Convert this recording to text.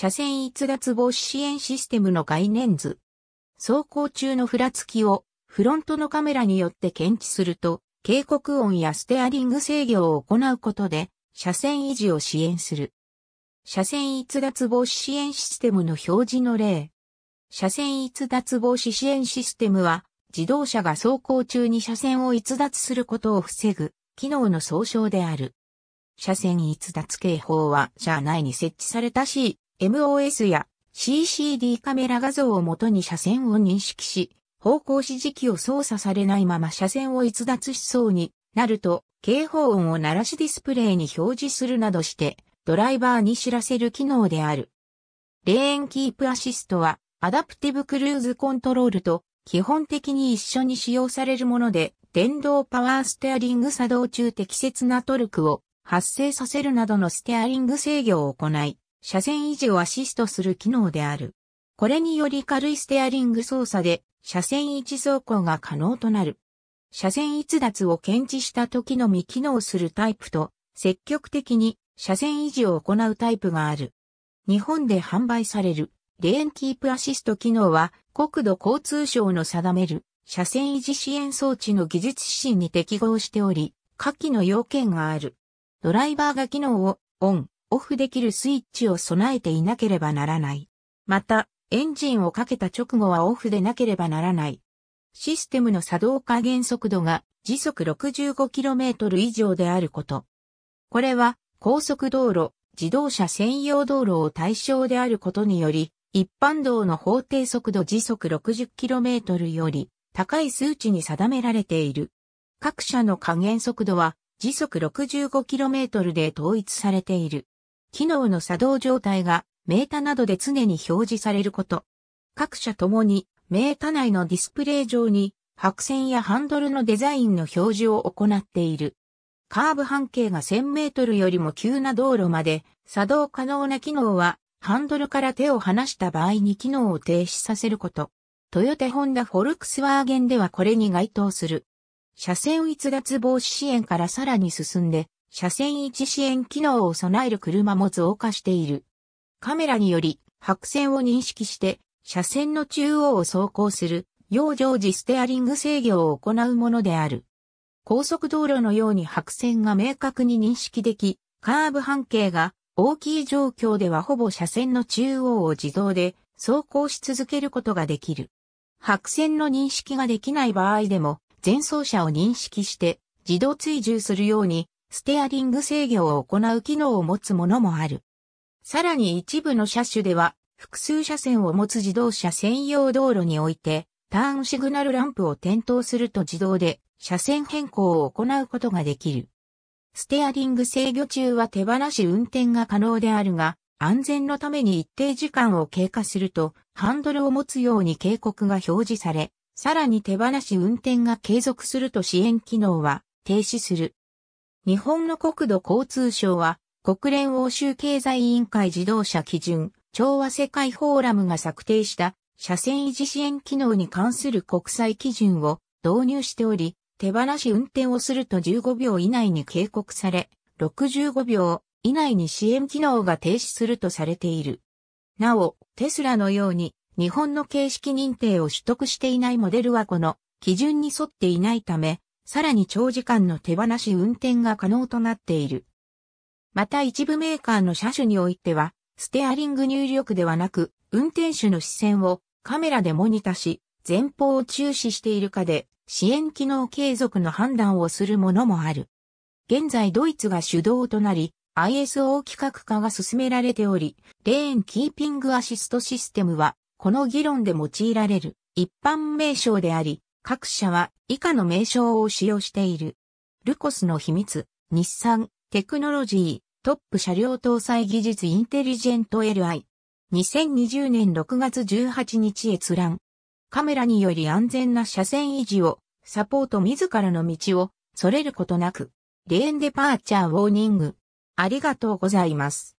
車線逸脱防止支援システムの概念図。走行中のふらつきをフロントのカメラによって検知すると、警告音やステアリング制御を行うことで、車線維持を支援する。車線逸脱防止支援システムの表示の例。車線逸脱防止支援システムは、自動車が走行中に車線を逸脱することを防ぐ、機能の総称である。車線逸脱警報は、車内に設置された C、MOS や CCD カメラ画像をもとに車線を認識し、方向指示器を操作されないまま車線を逸脱しそうになると、警報音を鳴らしディスプレイに表示するなどして、ドライバーに知らせる機能である。レーンキープアシストは、アダプティブクルーズコントロールと基本的に一緒に使用されるもので、電動パワーステアリング作動中適切なトルクを発生させるなどのステアリング制御を行い、車線維持をアシストする機能である。これにより軽いステアリング操作で車線位置走行が可能となる。車線逸脱を検知した時のみ機能するタイプと、積極的に車線維持を行うタイプがある。日本で販売されるレーンキープアシスト機能は国土交通省の定める車線維持支援装置の技術指針に適合しており、下記の要件がある。ドライバーが機能をオン、オフできるスイッチを備えていなければならない。また、エンジンをかけた直後はオフでなければならない。システムの作動加減速度が時速 65km 以上であること。これは高速道路、自動車専用道路を対象であることにより、一般道の法定速度時速 60km より高い数値に定められている。各社の加減速度は時速 65km で統一されている。機能の作動状態がメータなどで常に表示されること。各社ともにメータ内のディスプレイ上に白線やハンドルのデザインの表示を行っている。カーブ半径が1000メートルよりも急な道路まで作動可能な機能はハンドルから手を離した場合に機能を停止させること。トヨタホンダフォルクスワーゲンではこれに該当する。車線逸脱防止支援からさらに進んで、車線位置支援機能を備える車も増加している。カメラにより白線を認識して車線の中央を走行する、要常時ステアリング制御を行うものである。高速道路のように白線が明確に認識でき、カーブ半径が大きい状況ではほぼ車線の中央を自動で走行し続けることができる。白線の認識ができない場合でも、前走車を認識して自動追従するようにステアリング制御を行う機能を持つものもある。さらに一部の車種では、複数車線を持つ自動車専用道路において、ターンシグナルランプを点灯すると自動で車線変更を行うことができる。ステアリング制御中は手放し運転が可能であるが、安全のために一定時間を経過すると、ハンドルを持つように警告が表示され、さらに手放し運転が継続すると支援機能は停止する。日本の国土交通省は、国連欧州経済委員会自動車基準、調和世界フォーラムが策定した車線維持支援機能に関する国際基準を導入しており、手放し運転をすると15秒以内に警告され、65秒以内に支援機能が停止するとされている。なお、テスラのように日本の形式認定を取得していないモデルはこの基準に沿っていないため、さらに長時間の手放し運転が可能となっている。また一部メーカーの車種においては、ステアリング入力ではなく、運転手の視線をカメラでモニタし、前方を注視しているかで、支援機能継続の判断をするものもある。現在ドイツが主導となり、ISO 規格化が進められており、レーンキーピングアシストシステムは、この議論で用いられる一般名称であり、各社は以下の名称を使用している。ルコスの秘密、日産、テクノロジー、トップ車両搭載技術インテリジェント LI。2020年6月18日閲覧。カメラにより安全な車線維持を、サポート自らの道を、それることなく。レーンデパーチャーウォーニング。ありがとうございます。